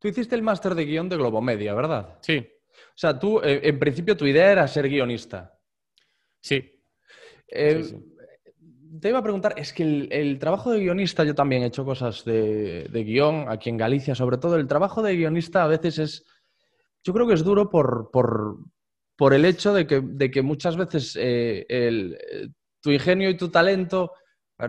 Tú hiciste el máster de guión de Globomedia, ¿verdad? Sí. O sea, tú, eh, en principio, tu idea era ser guionista. Sí. Eh, te iba a preguntar, es que el, trabajo de guionista, yo también he hecho cosas de, guión aquí en Galicia, sobre todo, el trabajo de guionista a veces es, yo creo que es duro por, el hecho de que, muchas veces eh, tu ingenio y tu talento,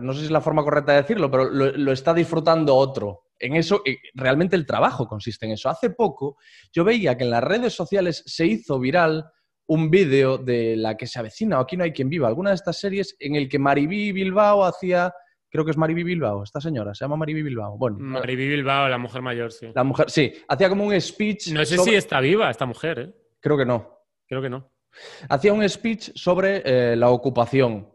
no sé si es la forma correcta de decirlo, pero lo está disfrutando otro en eso, eh, realmente el trabajo consiste en eso. Hace poco yo veía que en las redes sociales se hizo viral un vídeo de la que se avecina o Aquí no hay quien viva, alguna de estas series en el que Mariví Bilbao hacía, creo que es Maribí Bilbao, esta señora, se llama Mariví Bilbao. Bueno, Bilbao, la mujer mayor, sí. La mujer, sí, hacía como un speech. No sé si está viva esta mujer, ¿eh? Creo que no. Creo que no. Hacía un speech sobre eh, la ocupación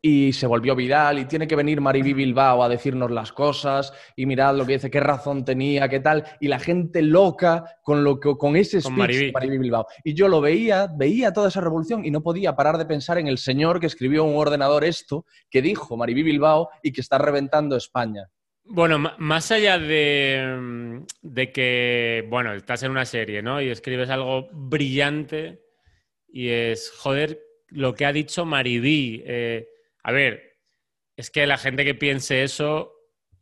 y se volvió viral y tiene que venir Maribí Bilbao a decirnos las cosas y mirad lo que dice, qué razón tenía, qué tal. Y la gente loca con, lo que, con ese speech Bilbao. Y yo lo veía, veía toda esa revolución y no podía parar de pensar en el señor que escribió un ordenador esto, que dijo Maribí Bilbao y que está reventando España. Bueno, más allá de, de que, bueno, estás en una serie, ¿no? Y escribes algo brillante y es, joder, lo que ha dicho Maribí. Eh, a ver, es que la gente que piense eso,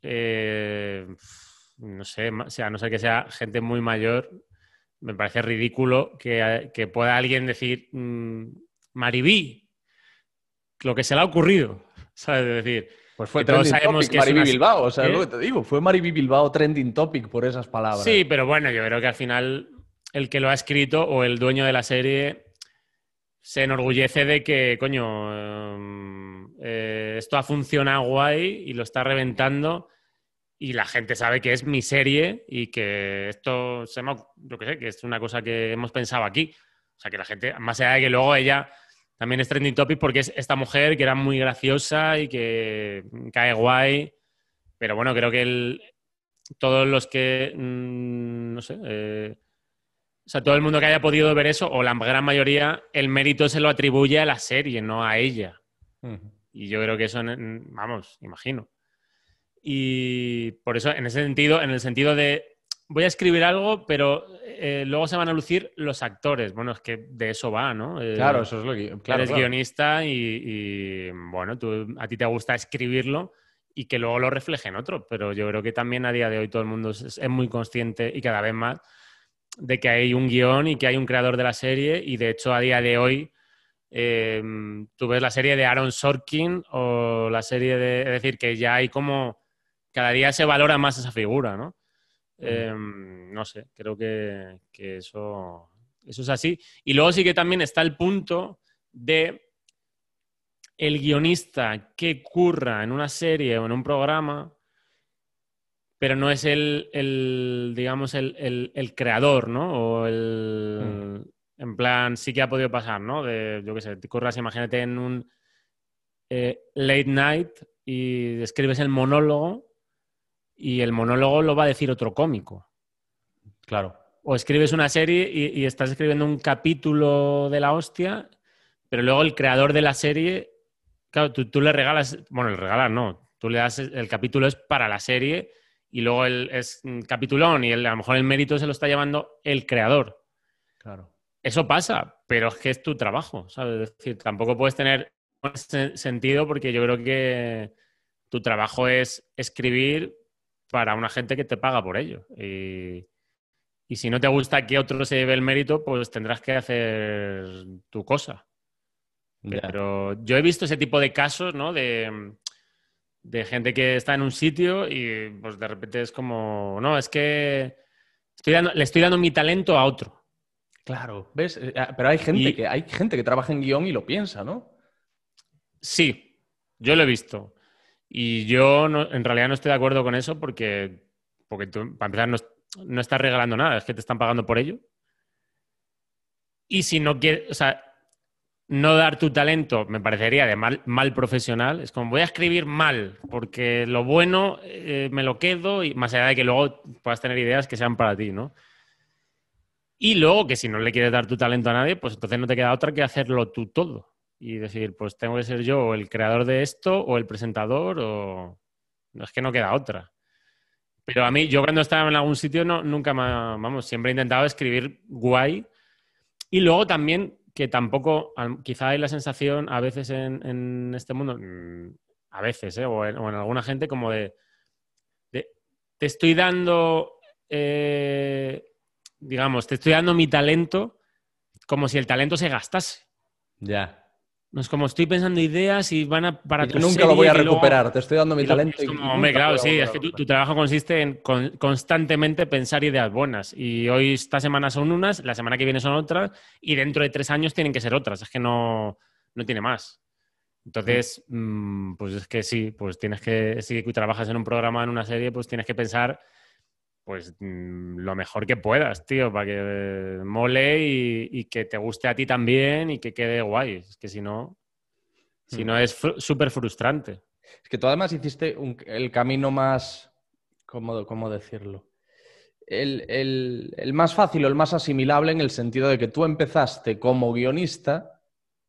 eh, no sé, o sea, no sé que sea gente muy mayor, me parece ridículo que, que pueda alguien decir, Mariví... Mm, Maribí, lo que se le ha ocurrido, ¿sabes? decir, pues fue sabemos que Mariby una... Bilbao, o sea, ¿eh? lo que te digo, fue Mariví Bilbao trending topic por esas palabras. Sí, pero bueno, yo creo que al final el que lo ha escrito o el dueño de la serie se enorgullece de que, coño, eh, eh, esto ha funcionado guay y lo está reventando y la gente sabe que es mi serie y que esto se yo que sé, que es una cosa que hemos pensado aquí. O sea, que la gente, más allá de que luego ella también es trending topic porque es esta mujer que era muy graciosa y que cae guay. Pero bueno, creo que todos los que, mm, no sé, eh, o sea, todo el mundo que haya podido ver eso, o la gran mayoría, el mérito se lo atribuye a la serie, no a ella. Y yo creo que eso, vamos, imagino. Y por eso, en ese sentido, en el sentido de voy a escribir algo, pero eh, luego se van a lucir los actores. Bueno, es que de eso va, ¿no? Eh, claro, eso es lo que. Claro, eres guionista y, bueno, a ti te gusta escribirlo y que luego lo refleje en otro. Pero yo creo que también a día de hoy todo el mundo es, es muy consciente y cada vez más de que hay un guión y que hay un creador de la serie y de hecho a día de hoy eh, tú ves la serie de Aaron Sorkin o la serie de... Es decir, que ya hay como... Cada día se valora más esa figura, ¿no? Mm. Em, no sé, creo que, que, eso, eso es así. Y luego sí que también está el punto de el guionista que curra en una serie o en un programa pero no es el, digamos, el, creador, ¿no? O el... Mm. En plan, sí que ha podido pasar, ¿no? De, yo qué sé, te corras, imagínate en un eh, late night y escribes el monólogo y el monólogo lo va a decir otro cómico. Claro. O escribes una serie y, estás escribiendo un capítulo de la hostia, pero luego el creador de la serie, claro, tú, tú le regalas, bueno, el regalar no, tú le das, el capítulo es para la serie y luego el, es mm, capitulón y a lo mejor el mérito se lo está llamando el creador. Claro. Eso pasa, pero es que es tu trabajo, ¿sabes? decir, tampoco puedes tener sentido porque yo creo que tu trabajo es escribir para una gente que te paga por ello. Y, si no te gusta que otro se lleve el mérito, pues tendrás que hacer tu cosa. Pero yo he visto ese tipo de casos, ¿no? De, de gente que está en un sitio y pues de repente es como, no, es que estoy le estoy dando mi talento a otro. Claro, ¿ves? Eh, ah, pero hay gente, que, hay gente que trabaja en guión y lo piensa, ¿no? Sí, yo lo he visto. Y yo en realidad no estoy de acuerdo con eso porque, porque tú, para empezar, no, no estás regalando nada, es que te están pagando por ello. Y si no quieres, no dar tu talento me parecería de mal, mal profesional. Es como voy a escribir mal, porque lo bueno eh, me lo quedo, y más allá de que luego puedas tener ideas que sean para ti, ¿no? Y luego que si no le quieres dar tu talento a nadie, pues entonces no te queda otra que hacerlo tú todo. Y decir, pues tengo que ser yo el creador de esto o el presentador o... No es que no queda otra. Pero a mí, yo cuando estaba en algún sitio, no, nunca me... Vamos, siempre he intentado escribir guay. Y luego también que tampoco, quizá hay la sensación a veces en, este mundo, mm, a veces, ¿eh? o, en, alguna gente, como de, te estoy dando, eh, digamos, te estoy dando mi talento como si el talento se gastase. Ya. No es como estoy pensando ideas y van a para Nunca lo voy a recuperar, te estoy dando mi talento. Es hombre, claro, sí, es que tu, trabajo consiste en constantemente pensar ideas buenas. Y hoy, esta semana son unas, la semana que viene son otras, y dentro de tres años tienen que ser otras. Es que no, no tiene más. Entonces, mm, pues es que sí, pues tienes que, si trabajas en un programa, en una serie, pues tienes que pensar pues mm, lo mejor que puedas, tío, para que mole y, que te guste a ti también y que quede guay. Es que si no, si hmm. no es súper frustrante. Es que tú además hiciste el camino más, ¿cómo, cómo decirlo? El, más fácil o el más asimilable en el sentido de que tú empezaste como guionista,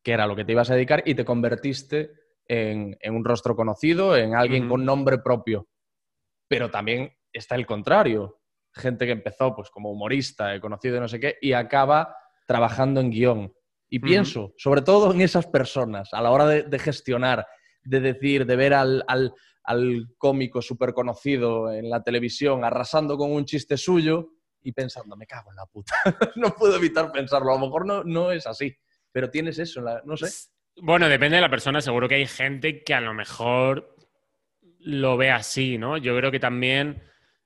que era lo que te ibas a dedicar, y te convertiste en, un rostro conocido, en alguien con nombre propio. Pero también está el contrario. Gente que empezó pues, como humorista, conocido y no sé qué, y acaba trabajando en guión. Y pienso, sobre todo en esas personas, a la hora de, gestionar, de decir, de ver al, cómico súper conocido en la televisión arrasando con un chiste suyo y pensando, me cago en la puta. no puedo evitar pensarlo. A lo mejor no, no es así, pero tienes eso, no sé. Bueno, depende de la persona. Seguro que hay gente que a lo mejor lo ve así, ¿no? Yo creo que también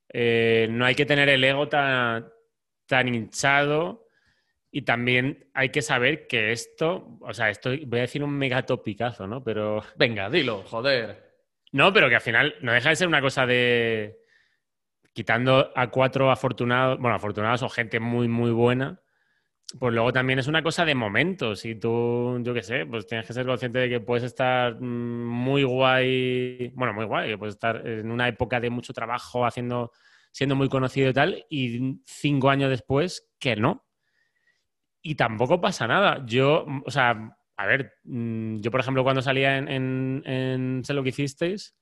eh, no hay que tener el ego tan, tan hinchado y también hay que saber que esto, o sea, esto voy a decir un megatopicazo, ¿no? Pero... Venga, dilo, joder. No, pero que al final no deja de ser una cosa de quitando a cuatro afortunados, bueno, afortunados son gente muy, muy buena, pues luego también es una cosa de momentos. Si tú, yo qué sé, pues tienes que ser consciente de que puedes estar mm, muy guay, bueno, muy guay, que puedes estar en una época de mucho trabajo, haciendo, siendo muy conocido y tal, y cinco años después que no. Y tampoco pasa nada. Yo, o sea, a ver, mm, yo por ejemplo cuando salía en, en, en Sé lo que hicisteis,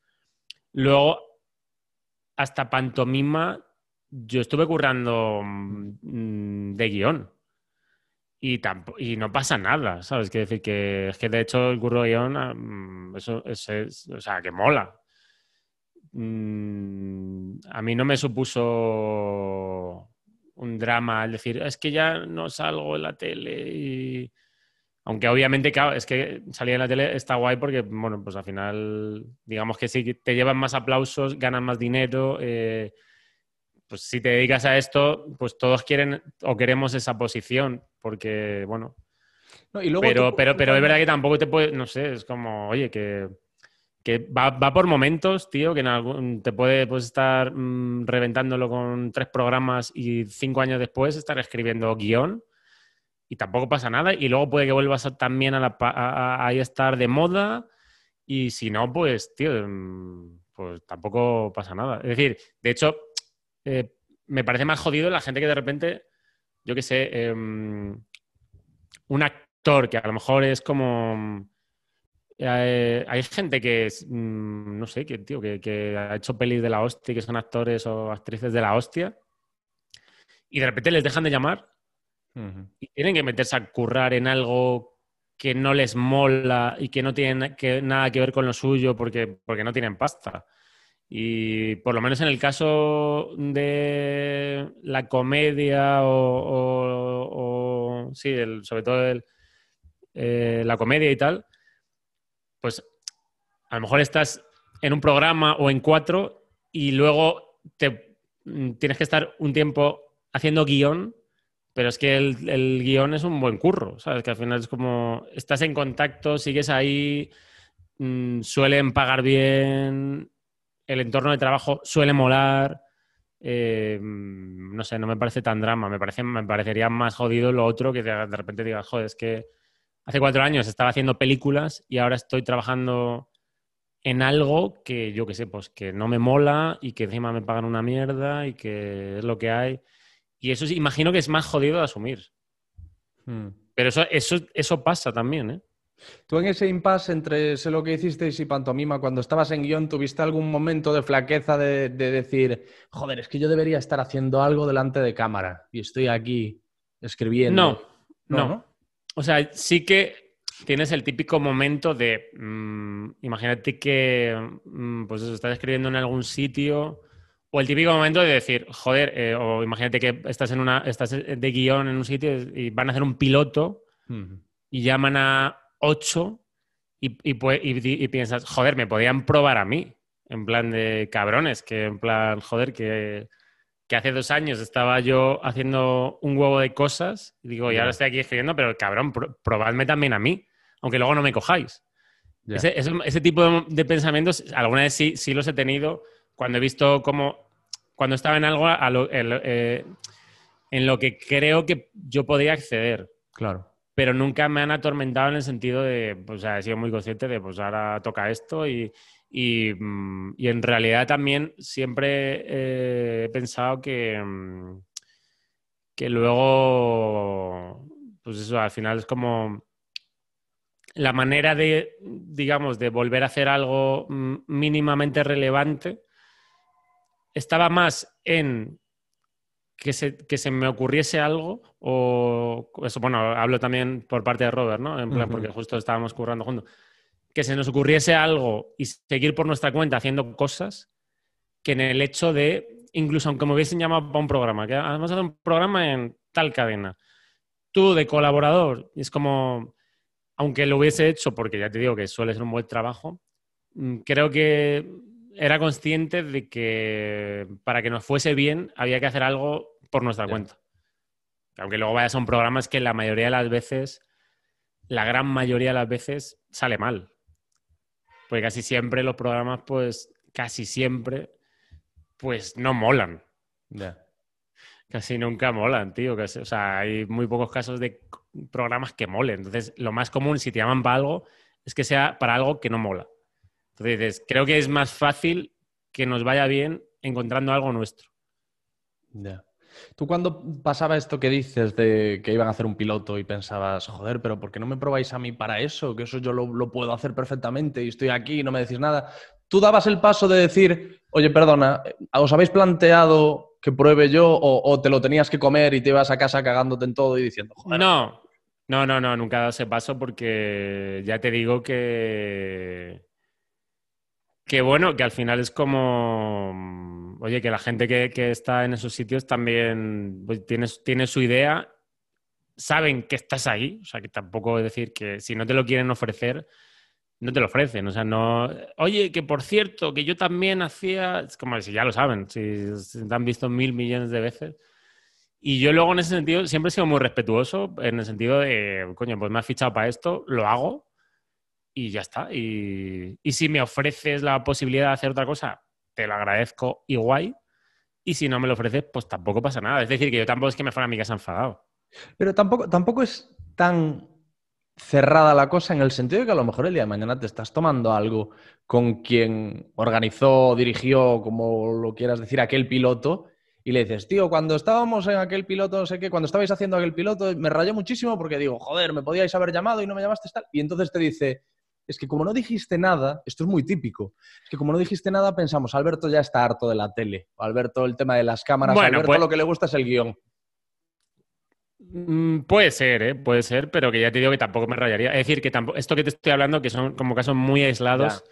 luego hasta pantomima, yo estuve currando mm, de guión y, y no pasa nada, ¿sabes? Quiero decir que es que de hecho el curro guión, ah, mm, eso, es, o sea, que mola. Mm, a mí no me supuso un drama el decir, es que ya no salgo en la tele y... Aunque obviamente, claro, es que salir en la tele está guay porque, bueno, pues al final, digamos que sí, te llevan más aplausos, ganan más dinero, eh, pues si te dedicas a esto, pues todos quieren o queremos esa posición, porque, bueno. pero, pero, pero es verdad que tampoco te puede, no sé, es como, oye, que, que va, por momentos, tío, que te puede estar mm, reventándolo con tres programas y cinco años después estar escribiendo guión y tampoco pasa nada. Y luego puede que vuelvas también a, la, a estar de moda y si no, pues, tío, mm, pues tampoco pasa nada. Es decir, de hecho, eh, me parece más jodido la gente que de repente, yo qué sé, em, un actor que a lo mejor es como... Eh, hay gente que, mm, no sé, que, tío, que, ha hecho pelis de la hostia, que son actores o actrices de la hostia, y de repente les dejan de llamar y tienen que meterse a currar en algo que no les mola y que no tiene que, nada que ver con lo suyo porque no tienen pasta. Y por lo menos en el caso de la comedia o, sí, sobre todo el, eh, la comedia y tal, pues a lo mejor estás en un programa o en cuatro y luego te mm, tienes que estar un tiempo haciendo guión, pero es que el, guión es un buen curro, ¿sabes? Que al final es como estás en contacto, sigues ahí, mm, suelen pagar bien, el entorno de trabajo suele molar. Eh, no sé, no me parece tan drama. Me, parece, me parecería más jodido lo otro que de repente digas, joder, es que hace cuatro años estaba haciendo películas y ahora estoy trabajando en algo que yo qué sé, pues que no me mola y que encima me pagan una mierda y que es lo que hay. Y eso imagino que es más jodido de asumir. Hmm. Pero eso, eso, eso pasa también, ¿eh? Tú en ese impasse entre sé lo que hicisteis y pantomima, cuando estabas en guión, ¿tuviste algún momento de flaqueza de, decir, joder, es que yo debería estar haciendo algo delante de cámara y estoy aquí escribiendo? No, no. O sea, sí que tienes el típico momento de, mm, imagínate que, mm, pues estás escribiendo en algún sitio. O el típico momento de decir, joder, eh", o imagínate que estás en una, estás eh, de guión en un sitio y van a hacer un piloto y llaman a ocho y, y, piensas, joder, me podían probar a mí, en plan de cabrones, que en plan, joder, que, que hace dos años estaba yo haciendo un huevo de cosas, y digo, y ahora estoy aquí escribiendo, pero cabrón, probadme también a mí, aunque luego no me cojáis. Ese, ese, tipo de, pensamientos, alguna vez sí, los he tenido cuando he visto cómo, cuando estaba en algo eh, en lo que creo que yo podía acceder. Claro pero nunca me han atormentado en el sentido de, pues, o sea, he sido muy consciente de, pues ahora toca esto y, y, mm, en realidad también siempre eh, he pensado que, mm, que luego, pues eso, al final es como la manera de, digamos, de volver a hacer algo mm, mínimamente relevante estaba más en que se, que se, me ocurriese algo, o eso, bueno, hablo también por parte de Robert, ¿no? En plan, porque justo estábamos currando juntos. Que se nos ocurriese algo y seguir por nuestra cuenta haciendo cosas, que en el hecho de, incluso aunque me hubiesen llamado para un programa, que además hacer un programa en tal cadena, tú de colaborador, es como, aunque lo hubiese hecho, porque ya te digo que suele ser un buen trabajo, mm, creo que era consciente de que para que nos fuese bien había que hacer algo por nuestra cuenta. Aunque luego vaya, son programas que la mayoría de las veces, la gran mayoría de las veces, sale mal. Porque casi siempre los programas, pues, casi siempre, pues no molan. Ya. Casi nunca molan, tío. o sea, hay muy pocos casos de programas que molen. Entonces, lo más común, si te llaman para algo, es que sea para algo que no mola. Entonces, creo que es más fácil que nos vaya bien encontrando algo nuestro. Ya. ¿Tú cuando pasaba esto que dices de que iban a hacer un piloto y pensabas, joder, pero ¿por qué no me probáis a mí para eso? Que eso yo lo, puedo hacer perfectamente y estoy aquí y no me decís nada. ¿Tú dabas el paso de decir, oye, perdona, eh, os habéis planteado que pruebe yo o, te lo tenías que comer y te ibas a casa cagándote en todo y diciendo, joder? No, no, no, no, nunca he dado ese paso porque ya te digo que... Que bueno, que al final es como oye, que la gente que, está en esos sitios también pues, tiene, tiene, su idea, saben que estás ahí, o sea, que tampoco es decir que si no te lo quieren ofrecer, no te lo ofrecen, o sea, no, oye, que por cierto, que yo también hacía, es como si ya lo saben, si, te han visto mil millones de veces. Y yo luego en ese sentido siempre he sido muy respetuoso, en el sentido de, coño, pues me has fichado para esto, lo hago, y ya está. y, si me ofreces la posibilidad de hacer otra cosa, te lo agradezco igual Y si no me lo ofreces, pues tampoco pasa nada. Es decir, que yo tampoco es que me fuera a mi casa enfadado. Pero tampoco, tampoco es tan cerrada la cosa en el sentido de que a lo mejor el día de mañana te estás tomando algo con quien organizó, dirigió, como lo quieras decir, aquel piloto y le dices, tío, cuando estábamos en aquel piloto, no sé qué, cuando estabais haciendo aquel piloto, me rayó muchísimo porque digo, joder, me podíais haber llamado y no me llamaste tal. Y entonces te dice, es que como no dijiste nada, esto es muy típico, es que como no dijiste nada pensamos, Alberto ya está harto de la tele, Alberto el tema de las cámaras, bueno, Alberto pues lo que le gusta es el guión. Mm, puede ser, ¿eh? puede ser, pero que ya te digo que tampoco me rayaría. Es decir, que tampoco, esto que te estoy hablando, que son como casos muy aislados,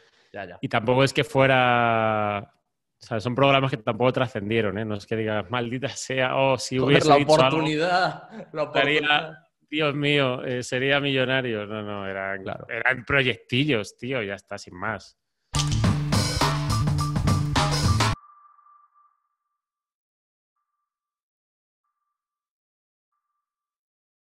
y tampoco es que fuera o sea, son programas que tampoco trascendieron, ¿eh? No es que digas, maldita sea, oh, si hubiera la oportunidad, lo la Dios mío, eh, sería millonario. No, no, eran, eran proyectillos, tío, ya está, sin más.